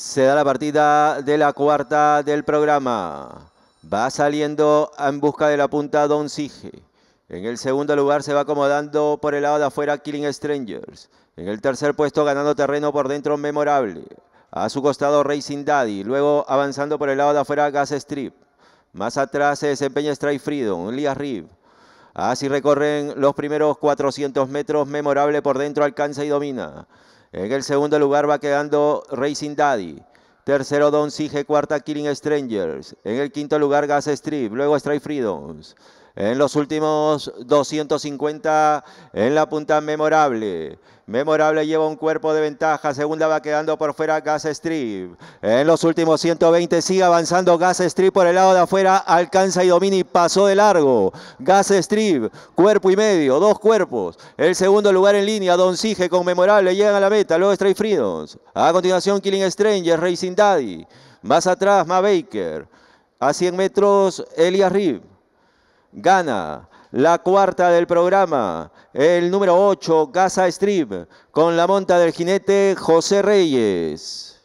Se da la partida de la cuarta del programa. Va saliendo en busca de la punta Don Sige. En el segundo lugar se va acomodando por el lado de afuera Killing Strangers. En el tercer puesto ganando terreno por dentro memorable. A su costado Racing Daddy. Luego avanzando por el lado de afuera Gas Strip. Más atrás se desempeña Strike Freedom, Lia Rib. Así recorren los primeros 400 metros memorable por dentro, alcanza y domina. En el segundo lugar va quedando Racing Daddy. Tercero Don Sige, cuarta Killing Strangers. En el quinto lugar Gas Strip, luego Strike Freedoms en los últimos 250 en la punta memorable. Memorable lleva un cuerpo de ventaja. Segunda va quedando por fuera Gas Strip. En los últimos 120 sigue avanzando Gas Strip por el lado de afuera. Alcanza y domina pasó de largo. Gas Strip, cuerpo y medio, dos cuerpos. El segundo lugar en línea, Don Sige con Memorable. Llegan a la meta, luego Stray Freedoms. A continuación Killing Stranger, Racing Daddy. Más atrás, Ma Baker. A 100 metros, Elias Rib gana la cuarta del programa, el número 8, Gaza Strip, con la monta del jinete José Reyes.